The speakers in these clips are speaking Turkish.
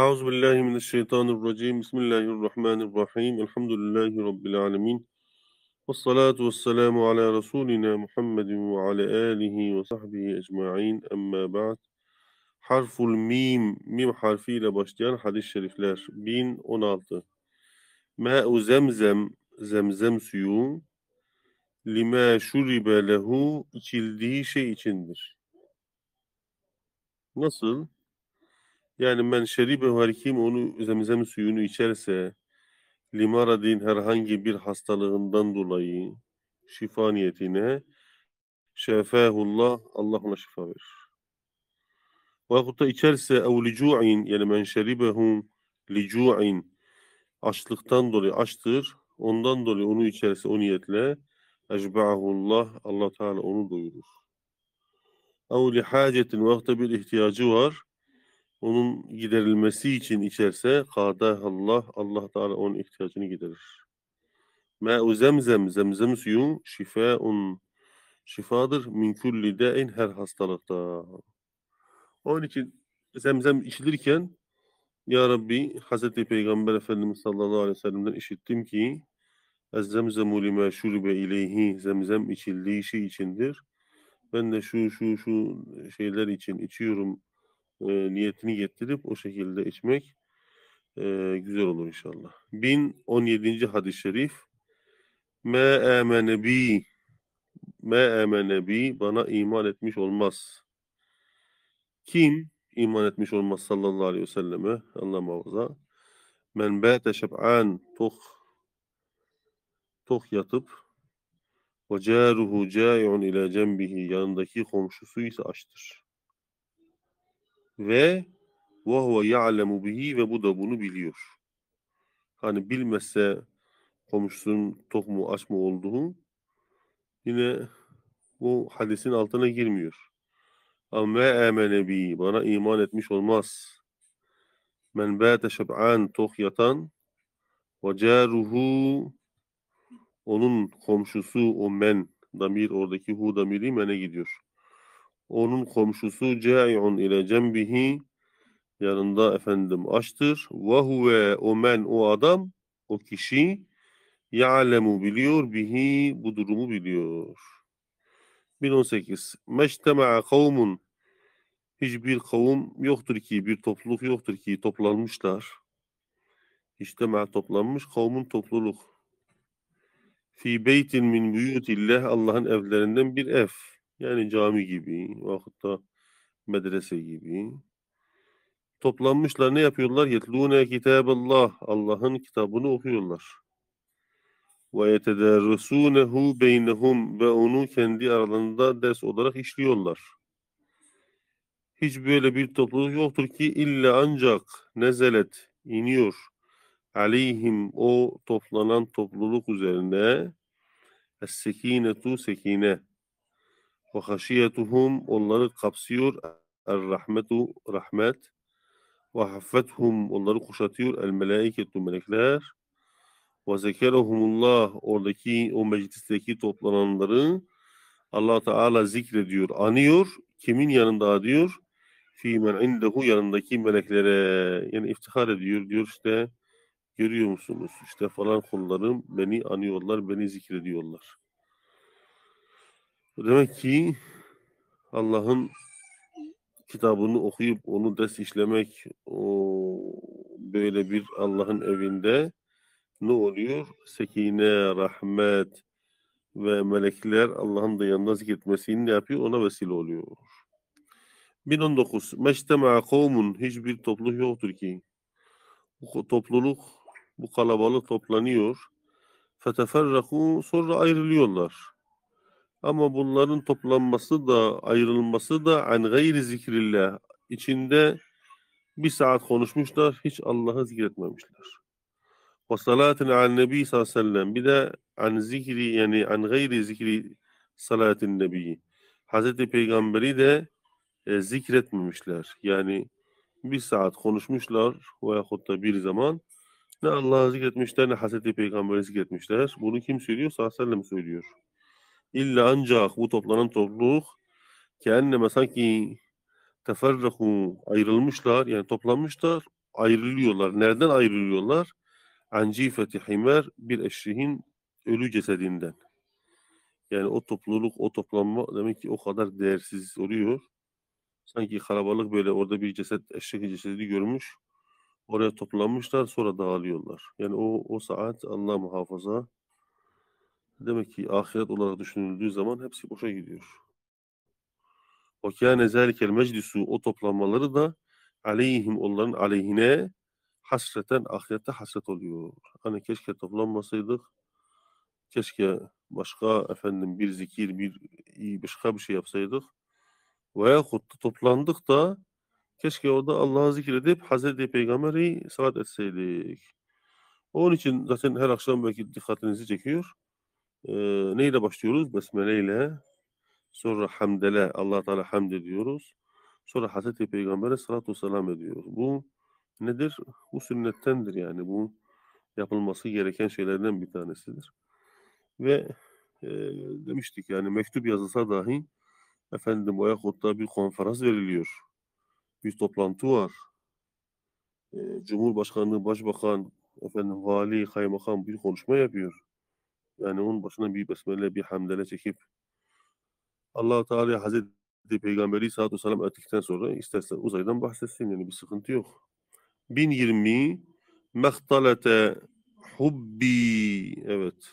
Euzu billahi mineşşeytanirracim. Bismillahirrahmanirrahim. Elhamdülillahi rabbil alamin. Ves salatu vesselamu ala rasulina Muhammedin ve ala alihi ve sahbihi ecmaîn. Emma ba'd. Harful mim, mim harfiyle başlayan hadis-i şerifler 1016. Ma'u zemzem, zemzem suyu lima şuribe lehu içildiği şey içindir. Nasıl? Yani men şeribe var kim onu zemzem suyunu içerse limaradin herhangi bir hastalığından dolayı şifa niyetine şefahullah Allah ona şifa verir. Veyahut da içerse ev licu'in yani men şeribehu licu'in açlıktan dolayı açtır. Ondan dolayı onu içerse o niyetle ecba'ahullah Allah Teala onu doyurur. Ev li hacetin veyahut bir ihtiyacı var onun giderilmesi için içerse kada Allah Allah Teala onun ihtiyacını giderir. Ma'u zemzem zemzem suyun şifaun şifadır min kulli de'in her hastalıkta. Onun için zemzem içilirken Ya Rabbi Hazreti Peygamber Efendimiz sallallahu aleyhi ve sellem'den işittim ki Zemzemu lime şurbe ileyhi zemzem içildiği şey içindir. Ben de şu şu şu şeyler için içiyorum e, niyetini getirip o şekilde içmek e, güzel olur inşallah. 1017. hadis-i şerif Me emene bi Me emene bi bana iman etmiş olmaz. Kim iman etmiş olmaz sallallahu aleyhi ve selleme Allah muhafaza. Men bâte şeb'an tok tok yatıp ve caruhu câi'un ile cembihi yanındaki komşusu ise açtır ve وَهُوَ يَعْلَمُ بِهِ ve bu da bunu biliyor. Hani bilmezse komşusunun tok mu aç mı olduğu yine bu hadisin altına girmiyor. Ama emene bi bana iman etmiş olmaz. Men ba'te şeb'an tok yatan ve caruhu onun komşusu o men damir oradaki hu damiri mene gidiyor. Onun komşusu ca'un ile cembihi yanında efendim açtır. Ve huve o men o adam o kişi ya'lemu biliyor bihi bu durumu biliyor. 1018 Meştema'a kavmun hiçbir kavim yoktur ki bir topluluk yoktur ki toplanmışlar. İçtema toplanmış kavmun topluluk. Fi beytin min buyutillah Allah'ın evlerinden bir ev. Yani cami gibi veyahut da medrese gibi toplanmışlar ne yapıyorlar? Yetlûne kitâballâh. Allah'ın kitabını okuyorlar. Ve yetederresûnehu beynehum ve onu kendi aralarında ders olarak işliyorlar. Hiç böyle bir topluluk yoktur ki illa ancak nezelet iniyor aleyhim o toplanan topluluk üzerine es tu sekine ve haşiyetuhum onları kapsıyor. Er rahmetu rahmet. Ve haffethum onları kuşatıyor. El melaiketu melekler. Ve zekerehumullah oradaki o meclisteki toplananları Allah Teala zikrediyor, anıyor. Kimin yanında diyor? Fi men indehu yanındaki meleklere. Yani iftihar ediyor. Diyor işte görüyor musunuz? işte falan kullarım beni anıyorlar, beni zikrediyorlar. Demek ki Allah'ın kitabını okuyup onu ders işlemek o böyle bir Allah'ın evinde ne oluyor? Sekine, rahmet ve melekler Allah'ın da yanına zikretmesini ne yapıyor? Ona vesile oluyor. 1019 Meştema kavmun hiçbir topluluk yoktur ki. Bu topluluk, bu kalabalık toplanıyor. Feteferraku sonra ayrılıyorlar. Ama bunların toplanması da ayrılması da an gayri zikrillah içinde bir saat konuşmuşlar hiç Allah'ı zikretmemişler. Ve salatin an nebi sallallahu aleyhi ve sellem bir de an zikri yani an gayri zikri salatin nebi. Hazreti Peygamberi de e, zikretmemişler. Yani bir saat konuşmuşlar veyahut da bir zaman ne Allah'ı zikretmişler ne Hazreti Peygamber'i zikretmişler. Bunu kim söylüyor? Sallallahu aleyhi ve sellem söylüyor. İlla ancak bu toplanan topluluk kendime sanki teferruhu ayrılmışlar yani toplanmışlar ayrılıyorlar. Nereden ayrılıyorlar? Ancifeti himer bir eşrihin ölü cesedinden. Yani o topluluk, o toplanma demek ki o kadar değersiz oluyor. Sanki karabalık böyle orada bir ceset, eşek cesedi görmüş. Oraya toplanmışlar sonra dağılıyorlar. Yani o, o saat Allah muhafaza Demek ki ahiret olarak düşünüldüğü zaman hepsi boşa gidiyor. O kâne zâlikel meclisu o toplanmaları da aleyhim onların aleyhine hasreten ahirette hasret oluyor. Hani keşke toplanmasaydık. Keşke başka efendim bir zikir, bir iyi başka bir şey yapsaydık. Veya da toplandık da keşke orada Allah'ı zikredip Hazreti Peygamber'i saat etseydik. Onun için zaten her akşam belki dikkatinizi çekiyor e, neyle başlıyoruz? Besmele ile sonra hamdele allah Teala hamd ediyoruz. Sonra Hazreti Peygamber'e salatu selam ediyoruz. Bu nedir? Bu sünnettendir yani. Bu yapılması gereken şeylerden bir tanesidir. Ve e, demiştik yani mektup yazılsa dahi efendim o Yakut'ta bir konferans veriliyor. Bir toplantı var. E, Cumhurbaşkanı, Başbakan, efendim vali, kaymakam bir konuşma yapıyor. Yani onun başına bir besmele, bir hamdele çekip allah Teala Hazreti Peygamberi Sallallahu Aleyhi ve Sellem ettikten sonra isterse uzaydan bahsetsin. Yani bir sıkıntı yok. 1020 Mehtalete hubbi evet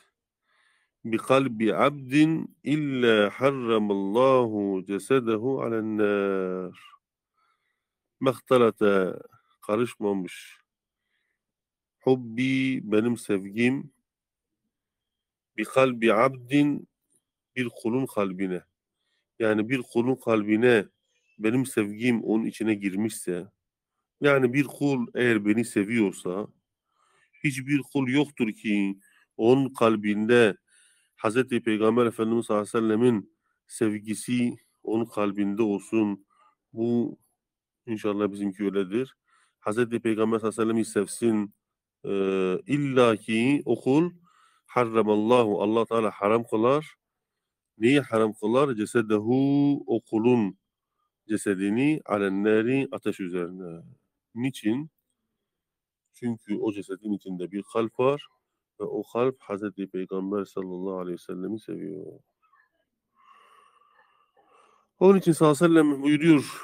bi kalbi abdin illa harramallahu cesedehu alen nar mehtalete karışmamış hubbi benim sevgim bi kalbi abdin bir kulun kalbine. Yani bir kulun kalbine benim sevgim onun içine girmişse yani bir kul eğer beni seviyorsa hiçbir kul yoktur ki onun kalbinde Hz. Peygamber Efendimiz sallallahu aleyhi ve sellemin sevgisi onun kalbinde olsun. Bu inşallah bizimki öyledir. Hz. Peygamber sallallahu aleyhi ve sellem'i sevsin. Ee, illa ki okul harramallahu Allah Teala haram kılar. Neyi haram kılar? Cesedehu o kulun cesedini alenneri ateş üzerine. Niçin? Çünkü o cesedin içinde bir kalp var ve o kalp Hazreti Peygamber sallallahu aleyhi ve sellem'i seviyor. Onun için sallallahu aleyhi ve sellem buyuruyor.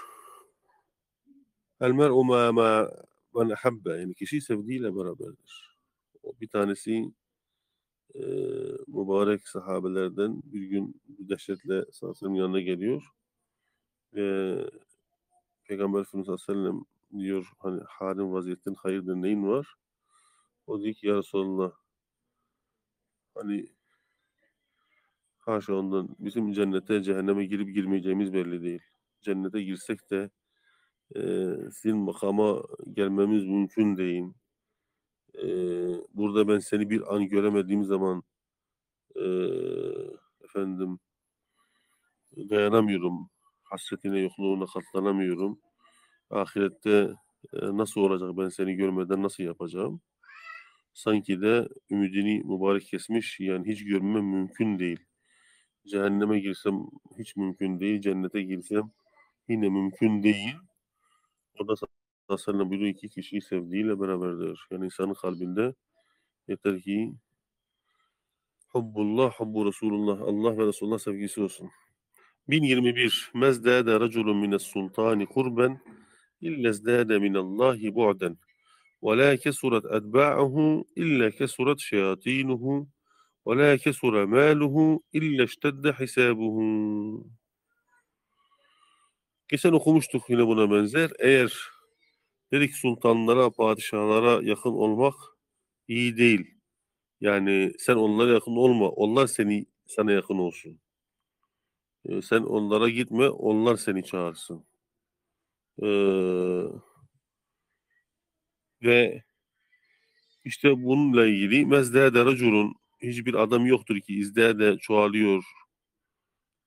El mer'u ma ma men ahabbe. Yani kişi sevdiğiyle beraberdir. O bir tanesi mübarek sahabelerden bir gün bir dehşetle sallallahu yanına geliyor. E, Peygamber Efendimiz sallallahu diyor hani halin vaziyetin hayırdır neyin var? O diyor ki ya Resulallah hani haşa ondan bizim cennete cehenneme girip girmeyeceğimiz belli değil. Cennete girsek de e, sizin makama gelmemiz mümkün değil e, burada ben seni bir an göremediğim zaman e, efendim dayanamıyorum. Hasretine, yokluğuna katlanamıyorum. Ahirette e, nasıl olacak ben seni görmeden nasıl yapacağım? Sanki de ümidini mübarek kesmiş yani hiç görme mümkün değil. Cehenneme girsem hiç mümkün değil, cennete girsem yine mümkün değil. O da tasarlanabilir iki kişiyi sevdiğiyle beraberdir. Yani insanın kalbinde yeter ki Hubbullah, hubbu Resulullah, Allah ve Resulullah sevgisi olsun. 1021 Mezdâde raculun mines sultani kurben illezdâde minallahi bu'den ve lâ kesuret etba'uhu illa kesuret şeyatinuhu ve lâ kesure maluhu illa iştedde hisabuhu. Geçen okumuştuk yine buna benzer. Eğer dedik sultanlara, padişahlara yakın olmak iyi değil. Yani sen onlara yakın olma. Onlar seni sana yakın olsun. Ee, sen onlara gitme. Onlar seni çağırsın. Ee, ve işte bununla ilgili mezdede racurun hiçbir adam yoktur ki izdede çoğalıyor.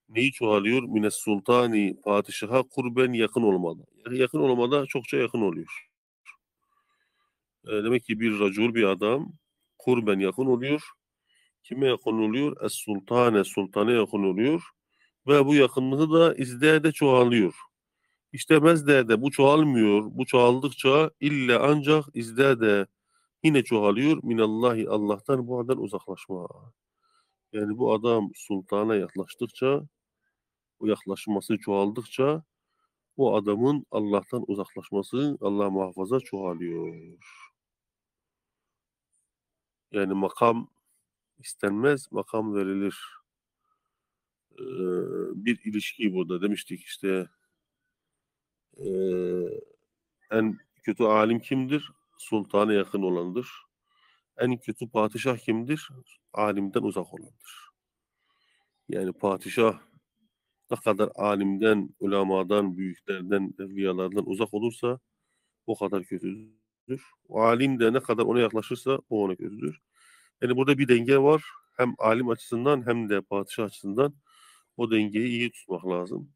Neyi çoğalıyor? Mine sultani padişaha kurben yakın olmalı yakın olamada çokça yakın oluyor. E, demek ki bir racul bir adam kurben yakın oluyor. Kime yakın oluyor? Es sultane, sultana yakın oluyor. Ve bu yakınlığı da de çoğalıyor. İşte de bu çoğalmıyor. Bu çoğaldıkça illa ancak de yine çoğalıyor. Minallahi Allah'tan bu adam uzaklaşma. Yani bu adam sultana yaklaştıkça, o yaklaşması çoğaldıkça o adamın Allah'tan uzaklaşması Allah muhafaza çoğalıyor. Yani makam istenmez, makam verilir. Ee, bir ilişki burada demiştik işte e, en kötü alim kimdir? Sultana yakın olandır. En kötü padişah kimdir? Alimden uzak olandır. Yani padişah ne kadar alimden, ulamadan, büyüklerden, evliyalardan uzak olursa o kadar kötüdür. O alim de ne kadar ona yaklaşırsa o ona kötüdür. Yani burada bir denge var. Hem alim açısından hem de padişah açısından o dengeyi iyi tutmak lazım.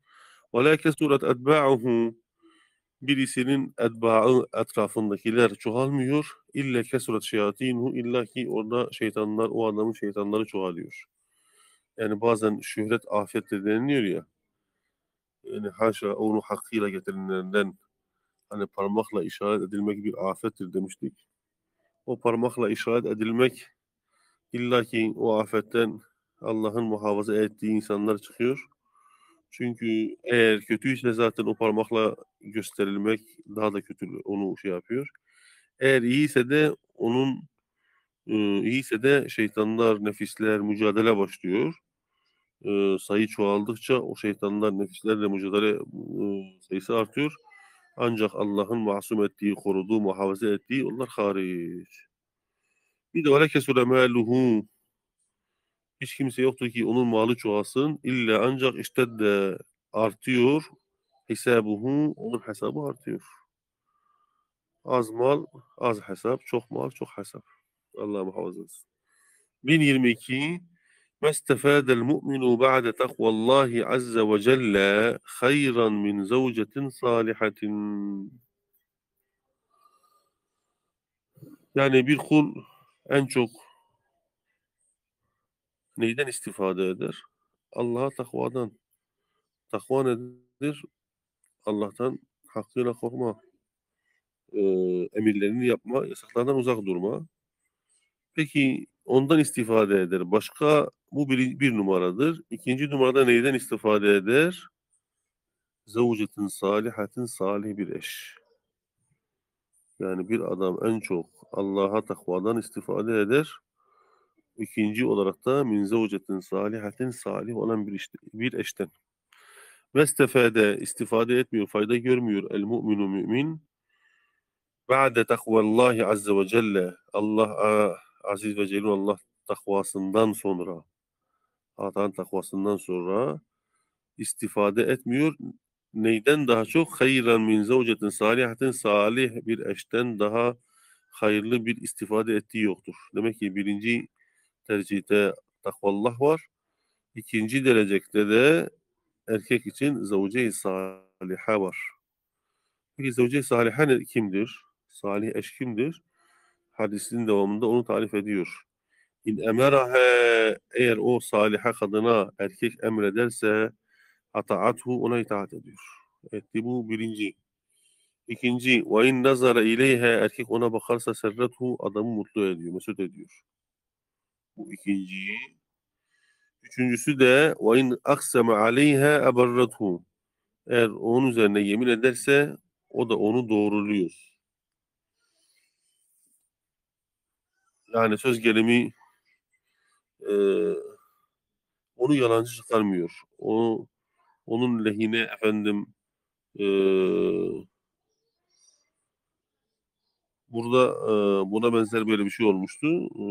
وَلَا surat اَتْبَاعُهُ Birisinin etbaı etrafındakiler çoğalmıyor. İlle kesurat şeyatinuhu illa ki orada şeytanlar, o adamın şeytanları çoğalıyor yani bazen şöhret afiyetle deniliyor ya. Yani haşa onu hakkıyla getirenlerden hani parmakla işaret edilmek bir afettir demiştik. O parmakla işaret edilmek illa ki o afetten Allah'ın muhafaza ettiği insanlar çıkıyor. Çünkü eğer kötüyse zaten o parmakla gösterilmek daha da kötü onu şey yapıyor. Eğer iyiyse de onun iyiyse de şeytanlar, nefisler mücadele başlıyor e, sayı çoğaldıkça o şeytanlar nefislerle mücadele e, sayısı artıyor. Ancak Allah'ın masum ettiği, koruduğu, muhafaza ettiği onlar hariç. Bir de veleke süremâluhu. Hiç kimse yoktur ki onun malı çoğalsın. İlla ancak işte de artıyor. Hesabuhu, onun hesabı artıyor. Az mal, az hesap. Çok mal, çok hesap. Allah muhafaza etsin. 1022 ما استفاد المؤمن بعد تقوى الله عز وجل خيرا من زوجة صالحة Yani bir kul en çok neyden istifade eder? Allah'a takvadan. Takva nedir? Allah'tan hakkıyla korkma. Ee, emirlerini yapma, yasaklardan uzak durma. Peki Ondan istifade eder. Başka bu bir, bir numaradır. İkinci numarada neyden istifade eder? Zavcetin salihatin salih bir eş. Yani bir adam en çok Allah'a takvadan istifade eder. İkinci olarak da min zavcetin salihatin salih olan bir, işte, bir eşten. Vestefede istifade etmiyor, fayda görmüyor el mu'minu mümin. Ba'de takvallahi azze ve celle Allah aziz ve celil Allah takvasından sonra Allah'ın takvasından sonra istifade etmiyor. Neyden daha çok? Hayran min zevcetin salihatin salih bir eşten daha hayırlı bir istifade ettiği yoktur. Demek ki birinci tercihte takvallah var. İkinci derecekte de erkek için zavce-i saliha var. Peki zavce-i saliha ne, kimdir? Salih eş kimdir? hadisinin devamında onu tarif ediyor. İn emerahe eğer o saliha kadına erkek emrederse ataathu ona itaat ediyor. Etti bu birinci. İkinci ve in nazara ileyhe erkek ona bakarsa serrethu adamı mutlu ediyor, mesut ediyor. Bu ikinci. Üçüncüsü de ve in aksama aleyhe eberrethu eğer onun üzerine yemin ederse o da onu doğruluyor. yani söz gelimi e, onu yalancı çıkarmıyor. Onu onun lehine efendim e, burada e, buna benzer böyle bir şey olmuştu. E,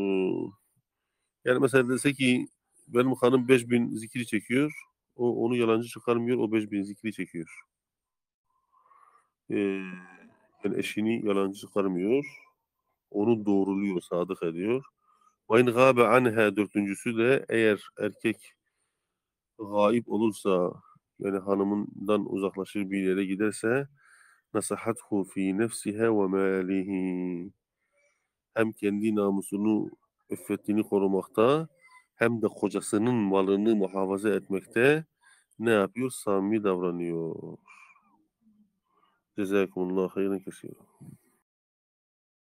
yani mesela dese ki benim hanım 5000 zikri çekiyor. O onu yalancı çıkarmıyor. O 5000 zikri çekiyor. E, yani eşini yalancı çıkarmıyor onu doğruluyor sadık ediyor. Ve in gâbe anha dördüncüsü de eğer erkek gayip olursa yani hanımından uzaklaşır bir yere giderse nasahathu fi nefsiha ve malihi hem kendi namusunu iffetini korumakta hem de kocasının malını muhafaza etmekte ne yapıyor? Samimi davranıyor. Cezakumullah hayran kesir.